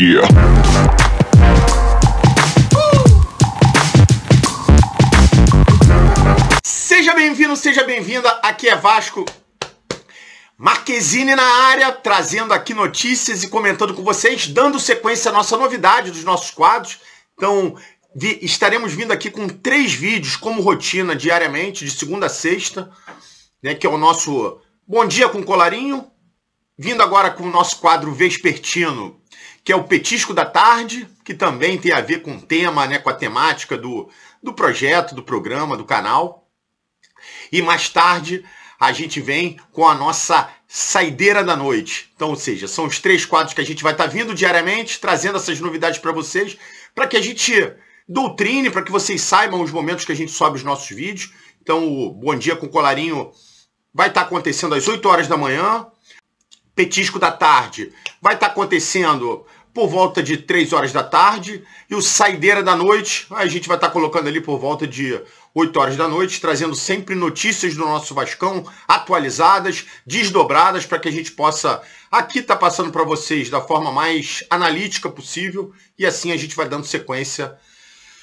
Yeah. Seja bem-vindo, seja bem-vinda. Aqui é Vasco Marquezine na área, trazendo aqui notícias e comentando com vocês, dando sequência à nossa novidade dos nossos quadros. Então, vi, estaremos vindo aqui com três vídeos como rotina diariamente, de segunda a sexta, né, que é o nosso Bom Dia com Colarinho, vindo agora com o nosso quadro vespertino que é o Petisco da Tarde, que também tem a ver com o tema, né, com a temática do, do projeto, do programa, do canal. E mais tarde a gente vem com a nossa Saideira da Noite. Então, ou seja, são os três quadros que a gente vai estar tá vindo diariamente, trazendo essas novidades para vocês, para que a gente doutrine, para que vocês saibam os momentos que a gente sobe os nossos vídeos. Então, o Bom Dia com Colarinho vai estar tá acontecendo às 8 horas da manhã, Petisco da Tarde. Vai estar tá acontecendo por volta de 3 horas da tarde e o Saideira da Noite, a gente vai estar tá colocando ali por volta de 8 horas da noite, trazendo sempre notícias do nosso Vascão, atualizadas, desdobradas, para que a gente possa aqui estar tá passando para vocês da forma mais analítica possível e assim a gente vai dando sequência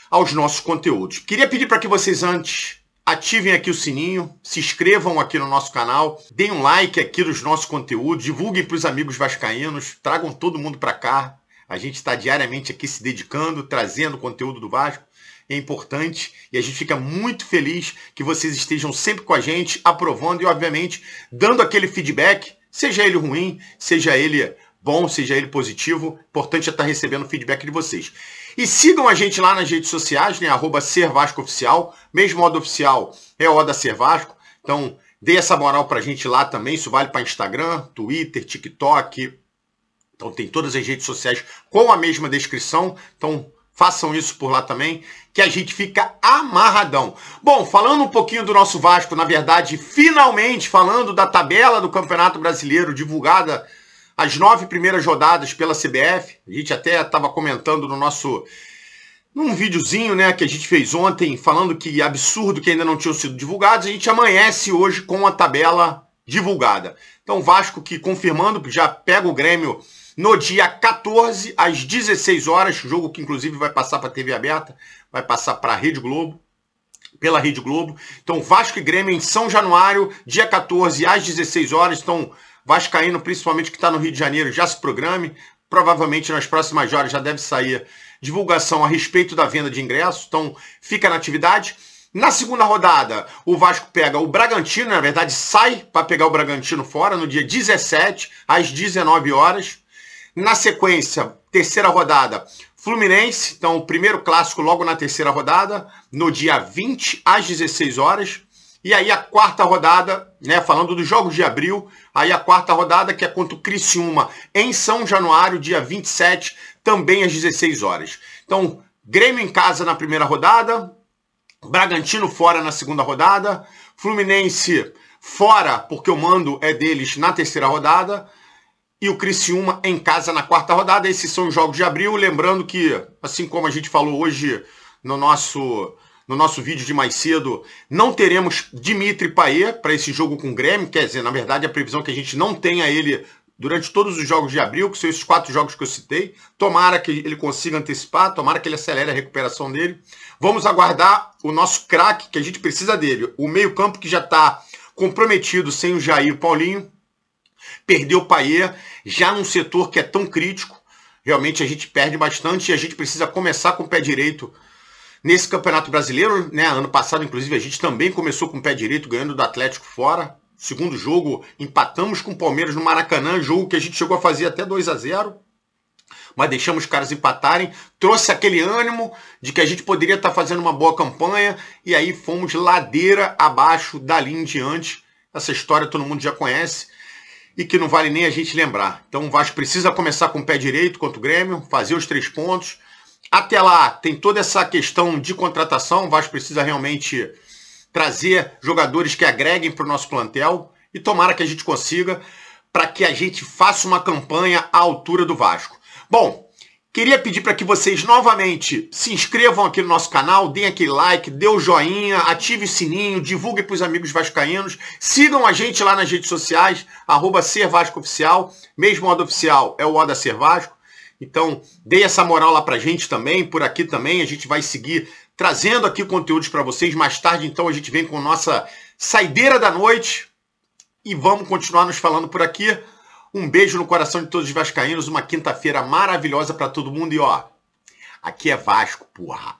aos nossos conteúdos. Queria pedir para que vocês antes ativem aqui o sininho, se inscrevam aqui no nosso canal, deem um like aqui nos nossos conteúdos, divulguem para os amigos vascaínos, tragam todo mundo para cá. A gente está diariamente aqui se dedicando, trazendo conteúdo do Vasco. É importante e a gente fica muito feliz que vocês estejam sempre com a gente, aprovando e, obviamente, dando aquele feedback, seja ele ruim, seja ele bom, seja ele positivo. Importante é estar tá recebendo feedback de vocês. E sigam a gente lá nas redes sociais, né? Arroba Oficial, mesmo modo oficial é o da Servasco. Então, dê essa moral pra gente lá também. Isso vale para Instagram, Twitter, TikTok. Então tem todas as redes sociais com a mesma descrição. Então façam isso por lá também, que a gente fica amarradão. Bom, falando um pouquinho do nosso Vasco, na verdade, finalmente falando da tabela do Campeonato Brasileiro divulgada as nove primeiras rodadas pela CBF, a gente até estava comentando no nosso num videozinho né, que a gente fez ontem, falando que absurdo que ainda não tinham sido divulgados, a gente amanhece hoje com a tabela divulgada. Então, Vasco que confirmando, já pega o Grêmio no dia 14, às 16 horas, jogo que inclusive vai passar para a TV aberta, vai passar para a Rede Globo, pela Rede Globo. Então, Vasco e Grêmio em São Januário, dia 14, às 16 horas. Então, Vascaíno, principalmente que está no Rio de Janeiro, já se programe. Provavelmente nas próximas horas já deve sair divulgação a respeito da venda de ingressos. Então, fica na atividade. Na segunda rodada, o Vasco pega o Bragantino, na verdade sai para pegar o Bragantino fora no dia 17 às 19 horas. Na sequência, terceira rodada, Fluminense, então o primeiro clássico logo na terceira rodada, no dia 20 às 16 horas. E aí a quarta rodada, né, falando dos jogos de abril, aí a quarta rodada que é contra o Criciúma em São Januário, dia 27, também às 16 horas. Então, Grêmio em casa na primeira rodada, Bragantino fora na segunda rodada, Fluminense fora, porque o mando é deles na terceira rodada, e o Criciúma em casa na quarta rodada. Esses são os jogos de abril, lembrando que, assim como a gente falou hoje no nosso no nosso vídeo de mais cedo, não teremos Dimitri Payet para esse jogo com o Grêmio, quer dizer, na verdade a previsão é que a gente não tenha ele durante todos os jogos de abril, que são esses quatro jogos que eu citei. Tomara que ele consiga antecipar, tomara que ele acelere a recuperação dele. Vamos aguardar o nosso craque, que a gente precisa dele. O meio-campo que já está comprometido sem o Jair Paulinho. Perdeu o Paier, já num setor que é tão crítico. Realmente a gente perde bastante e a gente precisa começar com o pé direito Nesse Campeonato Brasileiro, né, ano passado, inclusive, a gente também começou com o pé direito, ganhando do Atlético fora. Segundo jogo, empatamos com o Palmeiras no Maracanã, jogo que a gente chegou a fazer até 2 a 0 mas deixamos os caras empatarem, trouxe aquele ânimo de que a gente poderia estar tá fazendo uma boa campanha, e aí fomos ladeira abaixo dali em diante. Essa história todo mundo já conhece e que não vale nem a gente lembrar. Então o Vasco precisa começar com o pé direito contra o Grêmio, fazer os três pontos, até lá, tem toda essa questão de contratação. O Vasco precisa realmente trazer jogadores que agreguem para o nosso plantel e tomara que a gente consiga para que a gente faça uma campanha à altura do Vasco. Bom, queria pedir para que vocês novamente se inscrevam aqui no nosso canal, deem aquele like, dê o joinha, ative o sininho, divulgue para os amigos vascaínos, sigam a gente lá nas redes sociais, arroba Ser Vasco Oficial, mesmo modo oficial é o Oda Ser Vasco, então, dê essa moral lá pra gente também, por aqui também. A gente vai seguir trazendo aqui conteúdos para vocês. Mais tarde, então, a gente vem com nossa saideira da noite e vamos continuar nos falando por aqui. Um beijo no coração de todos os vascaínos, uma quinta-feira maravilhosa para todo mundo e ó, aqui é Vasco, porra.